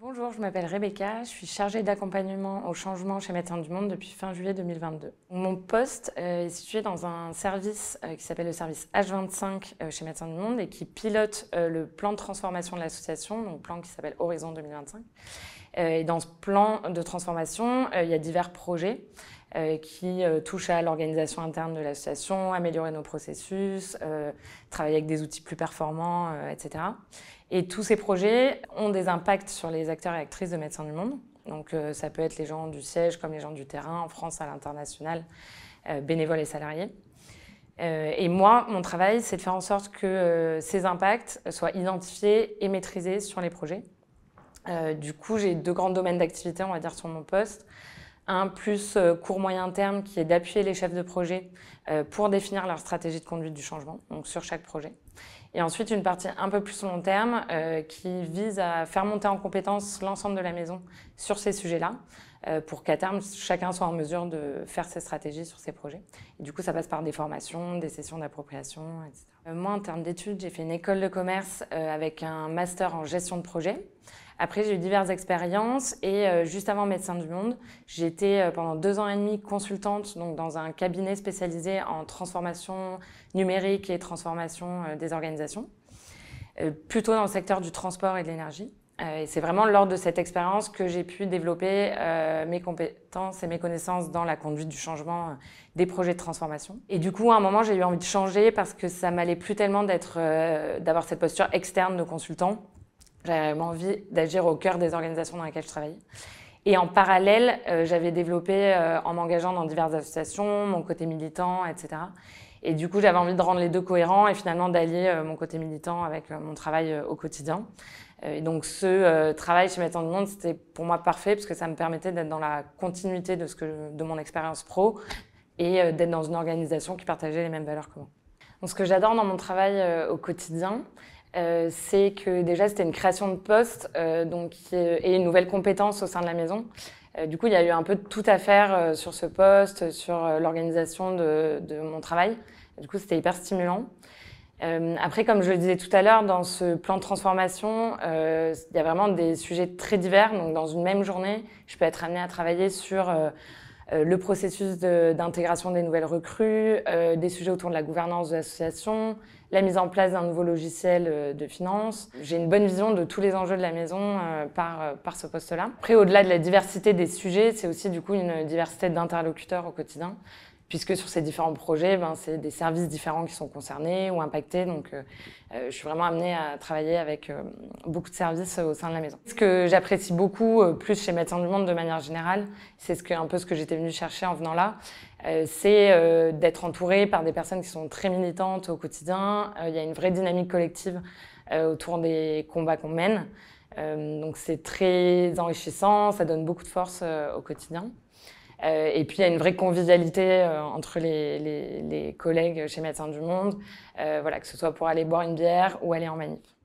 Bonjour, je m'appelle Rebecca, je suis chargée d'accompagnement au changement chez Médecins du Monde depuis fin juillet 2022. Mon poste euh, est situé dans un service euh, qui s'appelle le service H25 euh, chez Médecins du Monde et qui pilote le plan de transformation de l'association, donc plan qui s'appelle Horizon 2025. Et dans ce plan de transformation, il y a divers projets euh, qui euh, touche à l'organisation interne de l'association, améliorer nos processus, euh, travailler avec des outils plus performants, etc. Et tous ces projets ont des impacts sur les acteurs et actrices de Médecins du Monde. Donc ça peut être les gens du siège comme les gens du terrain, en France, à l'international, bénévoles et salariés. et moi, mon travail, c'est de faire en sorte que ces impacts soient identifiés et maîtrisés sur les projets. du coup, j'ai deux grands domaines d'activité, on va dire, sur mon poste. Un plus euh, court-moyen terme qui est d'appuyer les chefs de projet euh, pour définir leur stratégie de conduite du changement, donc sur chaque projet. Et ensuite, une partie un peu plus long terme euh, qui vise à faire monter en compétence l'ensemble de la maison sur ces sujets-là euh, pour qu'à terme, chacun soit en mesure de faire ses stratégies sur ses projets. Et du coup, ça passe par des formations, des sessions d'appropriation, etc. Euh, moi, en termes d'études, j'ai fait une école de commerce avec un master en gestion de projet. Après, j'ai eu diverses expériences et juste avant médecin du Monde, j'étais pendant deux ans et demi consultante donc dans un cabinet spécialisé en transformation numérique et transformation des organisations, euh, plutôt dans le secteur du transport et de l'énergie. Euh, et c'est vraiment lors de cette expérience que j'ai pu développer euh, mes compétences et mes connaissances dans la conduite du changement des projets de transformation. Et du coup, à un moment, j'ai eu envie de changer parce que ça m'allait plus tellement d'être, d'avoir cette posture externe de consultant. J'avais envie d'agir au cœur des organisations dans lesquelles je travaillais. Et en parallèle, euh, j'avais développé, euh, en m'engageant dans diverses associations, mon côté militant, etc. Et du coup, j'avais envie de rendre les deux cohérents et finalement d'allier euh, mon côté militant avec mon travail au quotidien. Et donc ce travail chez Mettant du Monde, c'était pour moi parfait parce que ça me permettait d'être dans la continuité de, ce que, de mon expérience pro et d'être dans une organisation qui partageait les mêmes valeurs que moi. Donc, ce que j'adore dans mon travail au quotidien, euh, c'est que déjà c'était une création de poste euh, donc, et une nouvelle compétence au sein de la maison. Euh, du coup, il y a eu un peu de tout à faire sur ce poste, sur l'organisation de, de, mon travail. Du coup, c'était hyper stimulant. après, comme je le disais tout à l'heure, dans ce plan de transformation, il y a vraiment des sujets très divers. Donc, dans une même journée, je peux être amenée à travailler sur euh, le processus d'intégration des nouvelles recrues, euh, des sujets autour de la gouvernance de l'association, la mise en place d'un nouveau logiciel euh, de finance. J'ai une bonne vision de tous les enjeux de la maison par, par ce poste-là. Après, au-delà de la diversité des sujets, c'est aussi du coup une diversité d'interlocuteurs au quotidien puisque sur ces différents projets, ben, c'est des services différents qui sont concernés ou impactés. Donc, euh, euh, je suis vraiment amenée à travailler avec euh, beaucoup de services au sein de la maison. Ce que j'apprécie beaucoup, plus chez Médecins du Monde de manière générale, c'est un peu ce que j'étais venue chercher en venant là, c'est d'être entourée par des personnes qui sont très militantes au quotidien. Il y a une vraie dynamique collective autour des combats qu'on mène. donc, c'est très enrichissant, ça donne beaucoup de force au quotidien. Euh, et puis il y a une vraie convivialité euh, entre les, collègues chez Médecins du Monde, euh, voilà, que ce soit pour aller boire une bière ou aller en manif.